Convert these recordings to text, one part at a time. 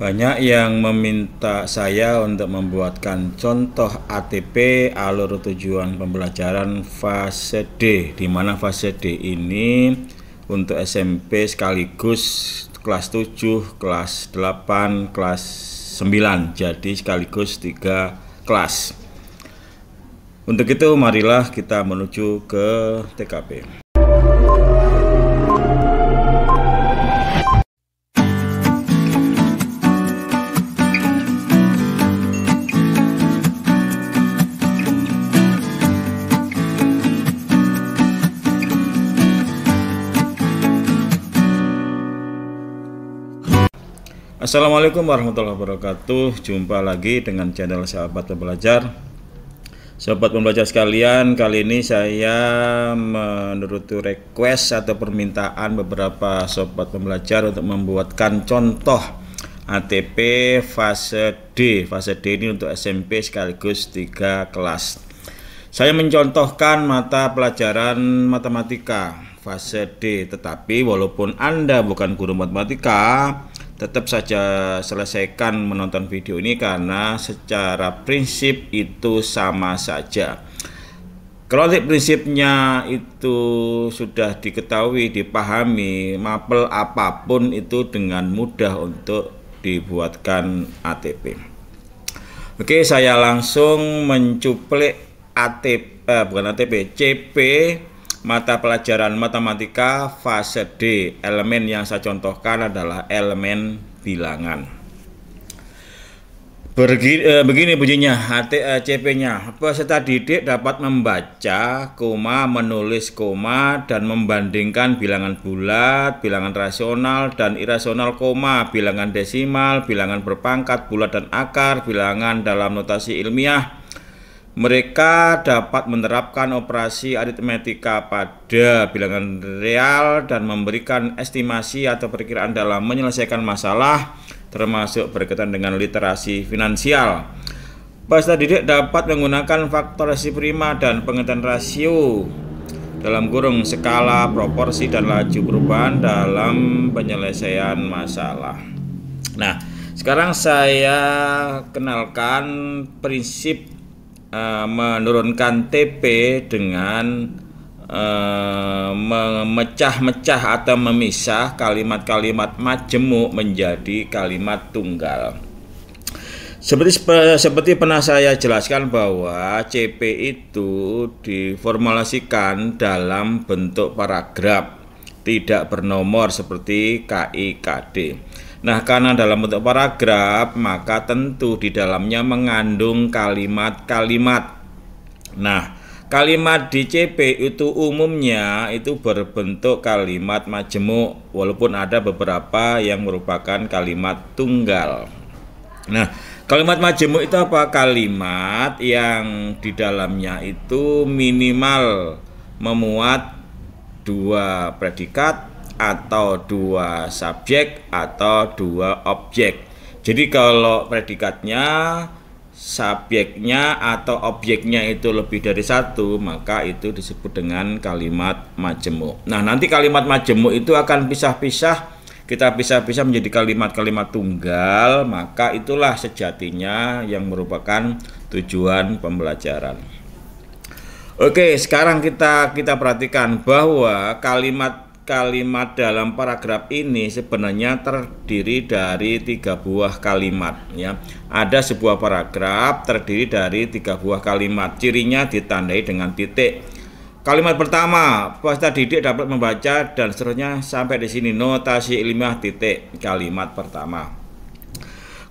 Banyak yang meminta saya untuk membuatkan contoh ATP alur tujuan pembelajaran fase D di mana fase D ini untuk SMP sekaligus kelas 7, kelas 8, kelas 9. Jadi sekaligus tiga kelas. Untuk itu marilah kita menuju ke TKP. Assalamualaikum warahmatullahi wabarakatuh. Jumpa lagi dengan channel Sahabat Pembelajar. Sahabat pembelajar sekalian, kali ini saya menurut request atau permintaan beberapa sahabat pembelajar untuk membuatkan contoh ATP fase D. Fase D ini untuk SMP sekaligus 3 kelas. Saya mencontohkan mata pelajaran matematika fase D, tetapi walaupun Anda bukan guru matematika, tetap saja selesaikan menonton video ini karena secara prinsip itu sama saja. Kalau prinsipnya itu sudah diketahui, dipahami, mapel apapun itu dengan mudah untuk dibuatkan ATP. Oke, saya langsung mencuplik ATP, eh, bukan ATP, CP mata pelajaran matematika fase D. Elemen yang saya contohkan adalah elemen bilangan. Bergi, eh, begini bunyinya HTCP-nya. Eh, Peserta didik dapat membaca, koma, menulis koma dan membandingkan bilangan bulat, bilangan rasional dan irasional koma, bilangan desimal, bilangan berpangkat, bulat dan akar, bilangan dalam notasi ilmiah mereka dapat menerapkan operasi aritmetika pada bilangan real dan memberikan estimasi atau perkiraan dalam menyelesaikan masalah termasuk berkaitan dengan literasi finansial. Peserta didik dapat menggunakan faktor resi prima dan pengetahuan rasio dalam kurung skala proporsi dan laju perubahan dalam penyelesaian masalah. Nah, sekarang saya kenalkan prinsip Eh, menurunkan TP dengan eh, memecah-mecah atau memisah kalimat-kalimat majemuk menjadi kalimat tunggal. Seperti seperti pernah saya jelaskan bahwa CP itu diformulasikan dalam bentuk paragraf tidak bernomor seperti KI KD. Nah, karena dalam bentuk paragraf, maka tentu di dalamnya mengandung kalimat-kalimat. Nah, kalimat di CP itu umumnya itu berbentuk kalimat majemuk, walaupun ada beberapa yang merupakan kalimat tunggal. Nah, kalimat majemuk itu apa? Kalimat yang di dalamnya itu minimal memuat dua predikat atau dua subjek atau dua objek. Jadi kalau predikatnya subjeknya atau objeknya itu lebih dari satu maka itu disebut dengan kalimat majemuk. Nah nanti kalimat majemuk itu akan pisah-pisah kita pisah-pisah menjadi kalimat-kalimat tunggal maka itulah sejatinya yang merupakan tujuan pembelajaran. Oke sekarang kita kita perhatikan bahwa kalimat kalimat dalam paragraf ini sebenarnya terdiri dari tiga buah kalimat ya. Ada sebuah paragraf terdiri dari tiga buah kalimat. Cirinya ditandai dengan titik. Kalimat pertama, peserta didik dapat membaca dan seterusnya sampai di sini notasi ilmiah titik kalimat pertama.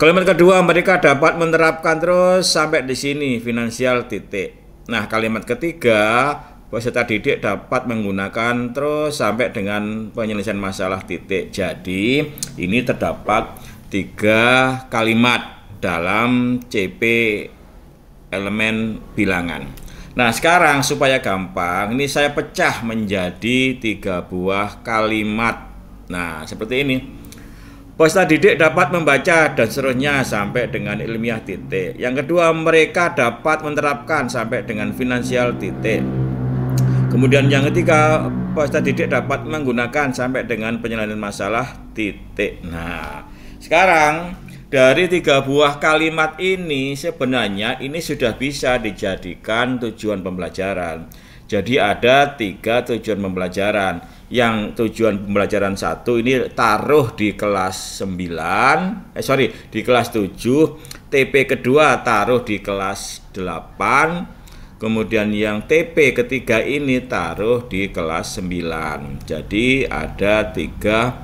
Kalimat kedua, mereka dapat menerapkan terus sampai di sini finansial titik. Nah, kalimat ketiga, peserta didik dapat menggunakan terus sampai dengan penyelesaian masalah titik. Jadi ini terdapat tiga kalimat dalam CP elemen bilangan. Nah sekarang supaya gampang ini saya pecah menjadi tiga buah kalimat. Nah seperti ini. Peserta didik dapat membaca dan seterusnya sampai dengan ilmiah titik. Yang kedua mereka dapat menerapkan sampai dengan finansial titik. Kemudian yang ketiga, peserta didik dapat menggunakan sampai dengan penyelesaian masalah titik. Nah, sekarang dari tiga buah kalimat ini sebenarnya ini sudah bisa dijadikan tujuan pembelajaran. Jadi ada tiga tujuan pembelajaran. Yang tujuan pembelajaran satu ini taruh di kelas 9, eh sorry, di kelas 7, TP kedua taruh di kelas 8, Kemudian yang TP ketiga ini taruh di kelas 9. Jadi ada tiga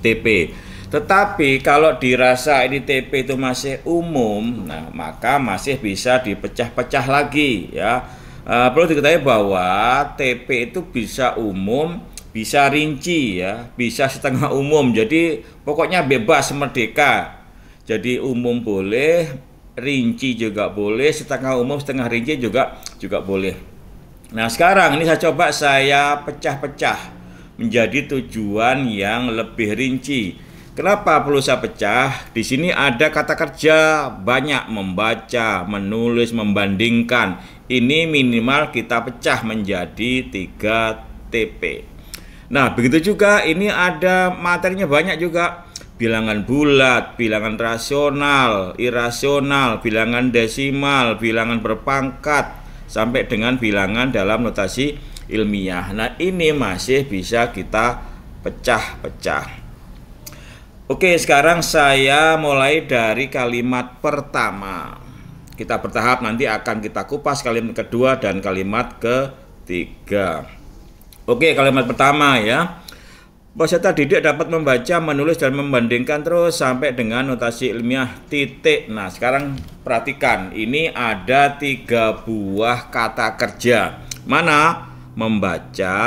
TP. Tetapi kalau dirasa ini TP itu masih umum, nah maka masih bisa dipecah-pecah lagi ya. E, perlu diketahui bahwa TP itu bisa umum, bisa rinci ya, bisa setengah umum. Jadi pokoknya bebas merdeka. Jadi umum boleh, rinci juga boleh, setengah umum, setengah rinci juga juga boleh. Nah, sekarang ini saya coba saya pecah-pecah menjadi tujuan yang lebih rinci. Kenapa perlu saya pecah? Di sini ada kata kerja banyak membaca, menulis, membandingkan. Ini minimal kita pecah menjadi 3 TP. Nah, begitu juga ini ada materinya banyak juga bilangan bulat, bilangan rasional, irasional, bilangan desimal, bilangan berpangkat sampai dengan bilangan dalam notasi ilmiah. Nah, ini masih bisa kita pecah-pecah. Oke, sekarang saya mulai dari kalimat pertama. Kita bertahap nanti akan kita kupas kalimat kedua dan kalimat ketiga. Oke, kalimat pertama ya. Peserta didik dapat membaca, menulis, dan membandingkan terus sampai dengan notasi ilmiah titik. Nah, sekarang perhatikan, ini ada tiga buah kata kerja. Mana? Membaca,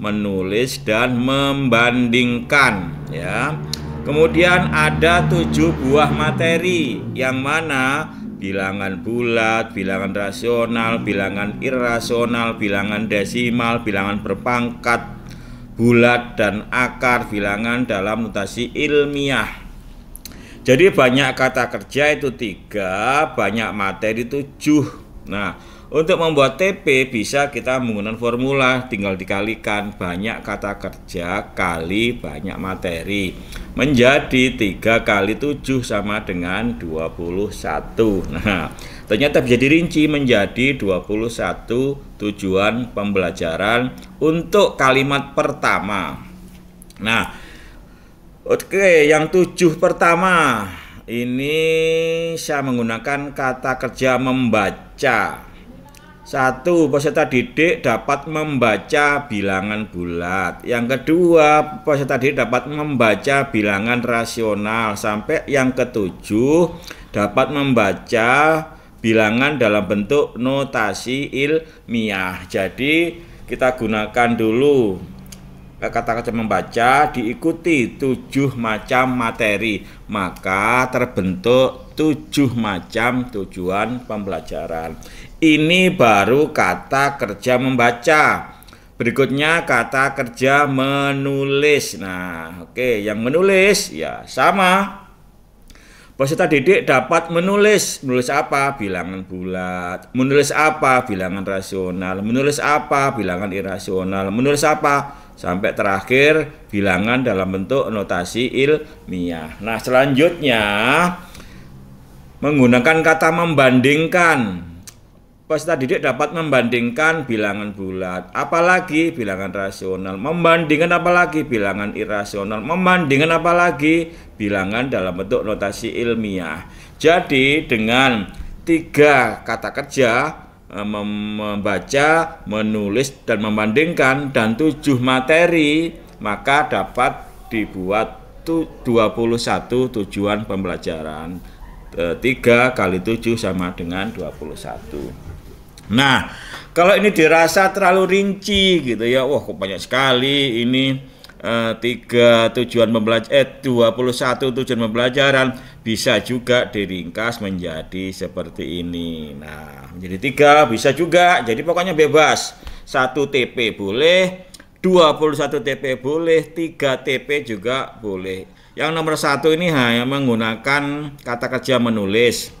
menulis, dan membandingkan. Ya. Kemudian ada tujuh buah materi, yang mana bilangan bulat, bilangan rasional, bilangan irasional, bilangan desimal, bilangan berpangkat, bulat dan akar bilangan dalam notasi ilmiah. Jadi banyak kata kerja itu tiga, banyak materi tujuh. Nah, untuk membuat TP bisa kita menggunakan formula tinggal dikalikan banyak kata kerja kali banyak materi menjadi tiga kali tujuh sama dengan 21. Nah, ternyata bisa dirinci menjadi 21 tujuan pembelajaran untuk kalimat pertama. Nah, oke, okay, yang tujuh pertama ini saya menggunakan kata kerja membaca. Satu, peserta didik dapat membaca bilangan bulat. Yang kedua, peserta didik dapat membaca bilangan rasional. Sampai yang ketujuh, dapat membaca bilangan dalam bentuk notasi ilmiah. Jadi kita gunakan dulu eh, kata-kata membaca diikuti tujuh macam materi maka terbentuk tujuh macam tujuan pembelajaran ini baru kata kerja membaca berikutnya kata kerja menulis nah oke okay. yang menulis ya sama Peserta didik dapat menulis, menulis apa? Bilangan bulat, menulis apa? Bilangan rasional, menulis apa? Bilangan irasional, menulis apa? Sampai terakhir bilangan dalam bentuk notasi ilmiah. Nah, selanjutnya menggunakan kata membandingkan peserta didik dapat membandingkan bilangan bulat, apalagi bilangan rasional, membandingkan apalagi bilangan irasional, membandingkan apalagi bilangan dalam bentuk notasi ilmiah. Jadi dengan tiga kata kerja eh, membaca, menulis dan membandingkan dan tujuh materi maka dapat dibuat 21 tujuan pembelajaran 3 eh, kali 7 sama dengan 21 Nah, kalau ini dirasa terlalu rinci gitu ya, wah kok banyak sekali ini eh, tiga tujuan pembelajaran, eh 21 tujuan pembelajaran bisa juga diringkas menjadi seperti ini. Nah, menjadi tiga bisa juga, jadi pokoknya bebas. Satu TP boleh, 21 TP boleh, 3 TP juga boleh. Yang nomor satu ini hanya menggunakan kata kerja menulis.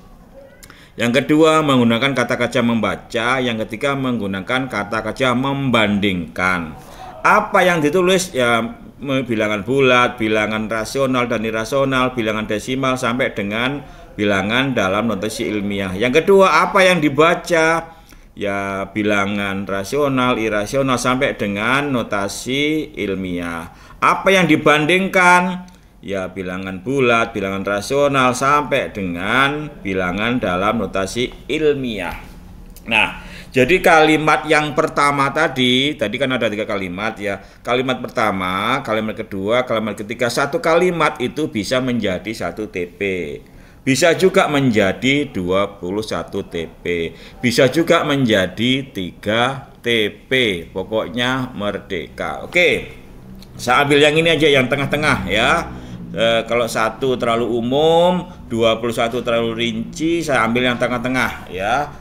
Yang kedua menggunakan kata kerja membaca, yang ketiga menggunakan kata kerja membandingkan. Apa yang ditulis ya bilangan bulat, bilangan rasional dan irasional, bilangan desimal sampai dengan bilangan dalam notasi ilmiah. Yang kedua apa yang dibaca? ya bilangan rasional, irasional sampai dengan notasi ilmiah. Apa yang dibandingkan? ya bilangan bulat, bilangan rasional sampai dengan bilangan dalam notasi ilmiah. Nah, jadi kalimat yang pertama tadi, tadi kan ada tiga kalimat ya. Kalimat pertama, kalimat kedua, kalimat ketiga. Satu kalimat itu bisa menjadi satu TP. Bisa juga menjadi 21 TP. Bisa juga menjadi 3 TP. Pokoknya merdeka. Oke. Saya ambil yang ini aja yang tengah-tengah ya e, kalau satu terlalu umum 21 terlalu rinci saya ambil yang tengah-tengah ya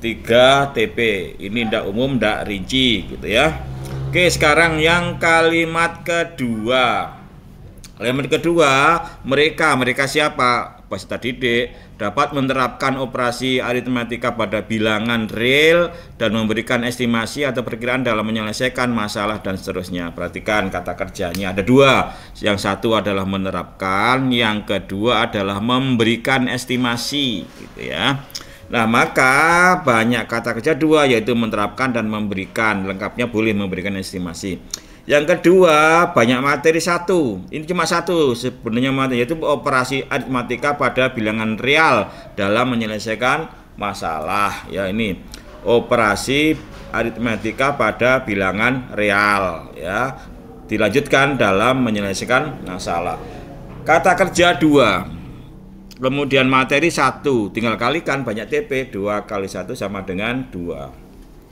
3 TP ini ndak umum ndak rinci gitu ya Oke sekarang yang kalimat kedua kalimat kedua mereka mereka siapa peserta didik dapat menerapkan operasi aritmatika pada bilangan real dan memberikan estimasi atau perkiraan dalam menyelesaikan masalah dan seterusnya. Perhatikan kata kerjanya ada dua. Yang satu adalah menerapkan, yang kedua adalah memberikan estimasi, gitu ya. Nah, maka banyak kata kerja dua yaitu menerapkan dan memberikan. Lengkapnya boleh memberikan estimasi. Yang kedua, banyak materi satu. Ini cuma satu sebenarnya materi yaitu operasi aritmatika pada bilangan real dalam menyelesaikan masalah. Ya ini operasi aritmatika pada bilangan real ya. Dilanjutkan dalam menyelesaikan masalah. Kata kerja dua kemudian materi satu tinggal kalikan banyak TP dua kali satu sama dengan dua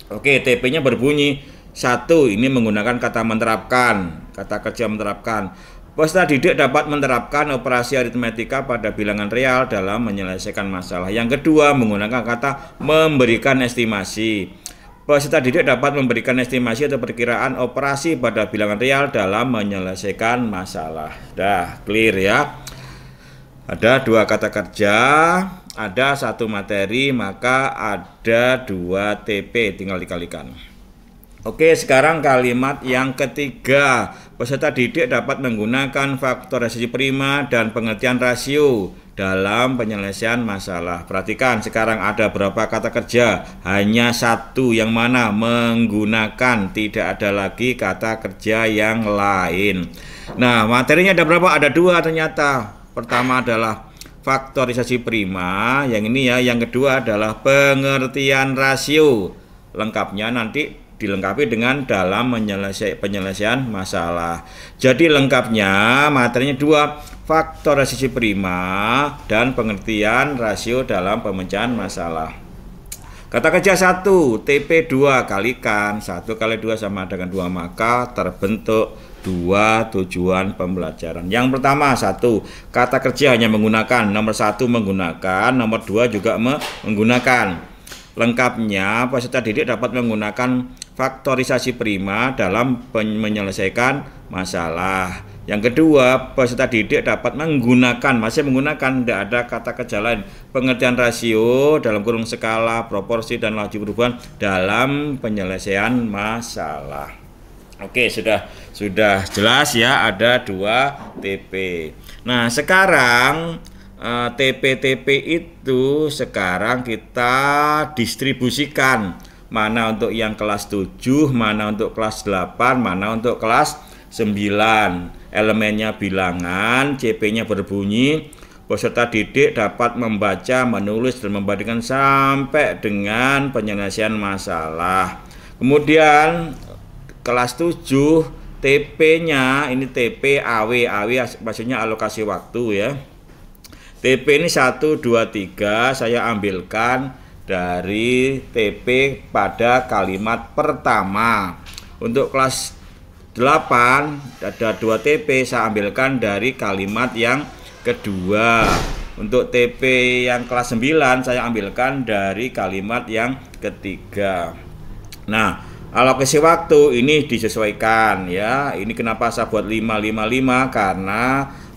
oke TP nya berbunyi satu, ini menggunakan kata menerapkan, kata kerja menerapkan. Peserta didik dapat menerapkan operasi aritmetika pada bilangan real dalam menyelesaikan masalah. Yang kedua, menggunakan kata memberikan estimasi. Peserta didik dapat memberikan estimasi atau perkiraan operasi pada bilangan real dalam menyelesaikan masalah. Dah, clear ya. Ada dua kata kerja, ada satu materi, maka ada dua TP, tinggal dikalikan. Oke, sekarang kalimat yang ketiga. Peserta didik dapat menggunakan faktor resesi prima dan pengertian rasio dalam penyelesaian masalah. Perhatikan, sekarang ada berapa kata kerja? Hanya satu yang mana menggunakan, tidak ada lagi kata kerja yang lain. Nah, materinya ada berapa? Ada dua ternyata. Pertama adalah faktorisasi prima, yang ini ya. Yang kedua adalah pengertian rasio. Lengkapnya nanti dilengkapi dengan dalam menyelesaikan penyelesaian masalah. Jadi lengkapnya materinya dua, faktor resisi prima dan pengertian rasio dalam pemecahan masalah. Kata kerja 1, TP 2 kalikan 1 kali 2 sama dengan 2 maka terbentuk dua tujuan pembelajaran. Yang pertama satu kata kerja hanya menggunakan nomor satu menggunakan nomor dua juga menggunakan lengkapnya peserta didik dapat menggunakan faktorisasi prima dalam menyelesaikan masalah. Yang kedua, peserta didik dapat menggunakan, masih menggunakan, tidak ada kata kerja lain, pengertian rasio dalam kurung skala, proporsi, dan laju perubahan dalam penyelesaian masalah. Oke, sudah sudah jelas ya, ada dua TP. Nah, sekarang eh, TP-TP itu sekarang kita distribusikan mana untuk yang kelas 7, mana untuk kelas 8, mana untuk kelas 9. Elemennya bilangan, CP-nya berbunyi, peserta didik dapat membaca, menulis, dan membandingkan sampai dengan penyelesaian masalah. Kemudian kelas 7 TP-nya ini TP AW, AW maksudnya alokasi waktu ya. TP ini 1 2 3 saya ambilkan dari TP pada kalimat pertama. Untuk kelas 8 ada 2 TP saya ambilkan dari kalimat yang kedua. Untuk TP yang kelas 9 saya ambilkan dari kalimat yang ketiga. Nah, alokasi waktu ini disesuaikan ya. Ini kenapa saya buat 555 karena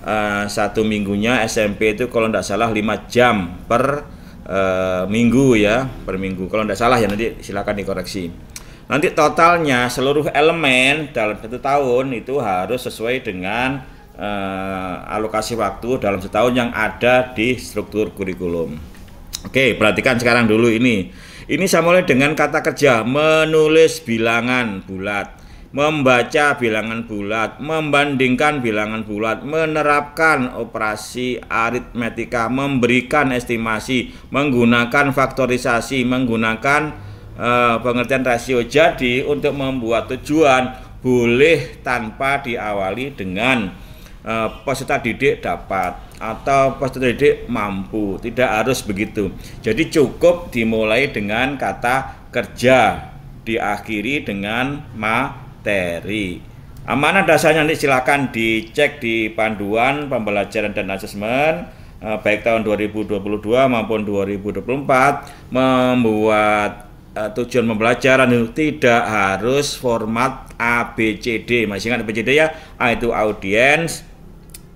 uh, satu minggunya SMP itu kalau tidak salah 5 jam per e, minggu ya per minggu kalau tidak salah ya nanti silakan dikoreksi nanti totalnya seluruh elemen dalam satu tahun itu harus sesuai dengan e, alokasi waktu dalam setahun yang ada di struktur kurikulum oke perhatikan sekarang dulu ini ini saya mulai dengan kata kerja menulis bilangan bulat membaca bilangan bulat, membandingkan bilangan bulat, menerapkan operasi aritmetika, memberikan estimasi, menggunakan faktorisasi, menggunakan uh, pengertian rasio. Jadi untuk membuat tujuan boleh tanpa diawali dengan uh, peserta didik dapat atau peserta didik mampu, tidak harus begitu. Jadi cukup dimulai dengan kata kerja, diakhiri dengan ma materi. Amanah dasarnya nanti silakan dicek di panduan pembelajaran dan asesmen eh, baik tahun 2022 maupun 2024 membuat eh, tujuan pembelajaran itu tidak harus format ABCD. Masih ingat ABCD ya? A itu audiens,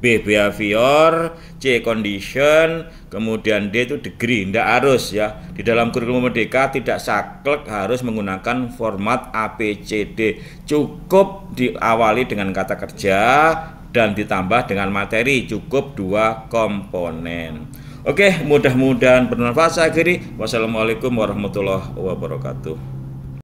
B behavior, C condition, kemudian D itu degree, tidak harus ya. Di dalam kurikulum merdeka tidak saklek harus menggunakan format D. Cukup diawali dengan kata kerja dan ditambah dengan materi cukup dua komponen. Oke, mudah-mudahan bermanfaat. akhiri. Wassalamualaikum warahmatullahi wabarakatuh.